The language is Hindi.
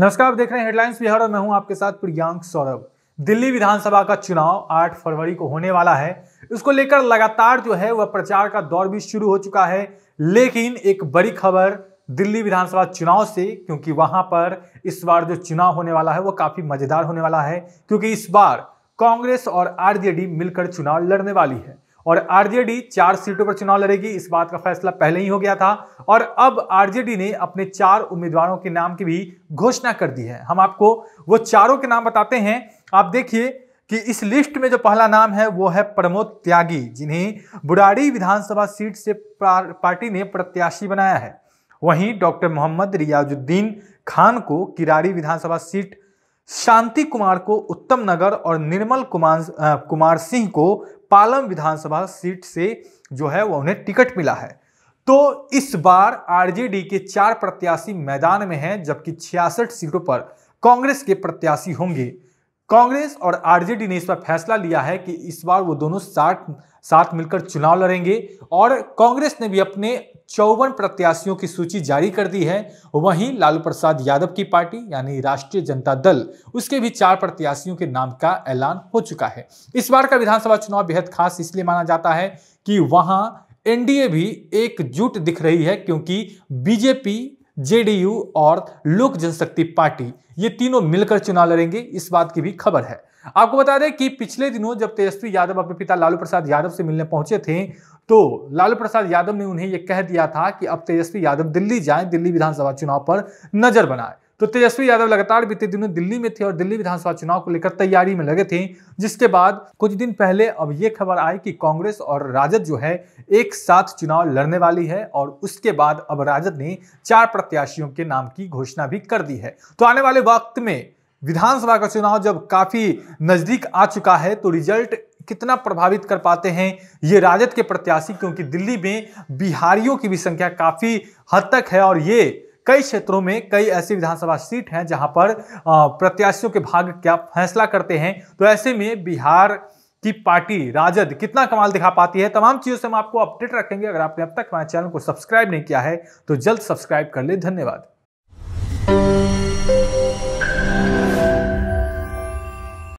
नमस्कार आप देख रहे हैं हेडलाइंस बिहार और मैं हूं आपके साथ प्रियांक सौरभ दिल्ली विधानसभा का चुनाव 8 फरवरी को होने वाला है इसको लेकर लगातार जो है वह प्रचार का दौर भी शुरू हो चुका है लेकिन एक बड़ी खबर दिल्ली विधानसभा चुनाव से क्योंकि वहां पर इस बार जो चुनाव होने वाला है वह काफी मजेदार होने वाला है क्योंकि इस बार कांग्रेस और आरजेडी मिलकर चुनाव लड़ने वाली है और आरजेडी चार सीटों पर चुनाव लड़ेगी इस बात का फैसला पहले ही हो गया था और अब आरजेडी ने अपने चार उम्मीदवारों के नाम की भी घोषणा कर दी है हम आपको वो चारों के नाम बताते हैं आप देखिए कि इस लिस्ट में जो पहला नाम है वो है प्रमोद त्यागी जिन्हें बुराड़ी विधानसभा सीट से पार्टी ने प्रत्याशी बनाया है वहीं डॉक्टर मोहम्मद रियाजुद्दीन खान को किराड़ी विधानसभा सीट शांति कुमार को उत्तम नगर और निर्मल कुमार कुमार सिंह को पालम विधानसभा सीट से जो है वह उन्हें टिकट मिला है तो इस बार आरजेडी के चार प्रत्याशी मैदान में हैं जबकि छियासठ सीटों पर कांग्रेस के प्रत्याशी होंगे कांग्रेस और आरजेडी ने इस पर फैसला लिया है कि इस बार वो दोनों साथ साथ मिलकर चुनाव लड़ेंगे और कांग्रेस ने भी अपने चौवन प्रत्याशियों की सूची जारी कर दी है वहीं लालू प्रसाद यादव की पार्टी यानी राष्ट्रीय जनता दल उसके भी चार प्रत्याशियों के नाम का ऐलान हो चुका है इस बार का विधानसभा चुनाव बेहद खास इसलिए माना जाता है कि वहां एनडीए भी एकजुट दिख रही है क्योंकि बीजेपी जेडीयू और लोक जनशक्ति पार्टी ये तीनों मिलकर चुनाव लड़ेंगे इस बात की भी खबर है आपको बता दें कि पिछले दिनों जब तेजस्वी यादव अपने पिता लालू प्रसाद यादव से मिलने पहुंचे थे तो लालू प्रसाद यादव ने उन्हें यह कह दिया था कि अब तेजस्वी यादव दिल्ली जाएं दिल्ली विधानसभा चुनाव पर नजर बनाए तो तेजस्वी यादव लगातार बीते दिनों दिल्ली में थे और दिल्ली विधानसभा चुनाव को लेकर तैयारी में लगे थे जिसके बाद कुछ दिन पहले अब ये खबर आई कि कांग्रेस और राजद जो है एक साथ चुनाव लड़ने वाली है और उसके बाद अब राजद ने चार प्रत्याशियों के नाम की घोषणा भी कर दी है तो आने वाले वक्त में विधानसभा का चुनाव जब काफी नजदीक आ चुका है तो रिजल्ट कितना प्रभावित कर पाते हैं ये राजद के प्रत्याशी क्योंकि दिल्ली में बिहारियों की भी संख्या काफी हद तक है और ये कई क्षेत्रों में कई ऐसी विधानसभा सीट हैं जहां पर प्रत्याशियों के भाग क्या फैसला करते हैं तो ऐसे में बिहार की पार्टी राजद कितना कमाल दिखा पाती है तमाम चीज़ों से हम आपको अपडेट रखेंगे अगर आपने अब तक हमारे चैनल को सब्सक्राइब नहीं किया है तो जल्द सब्सक्राइब कर ले धन्यवाद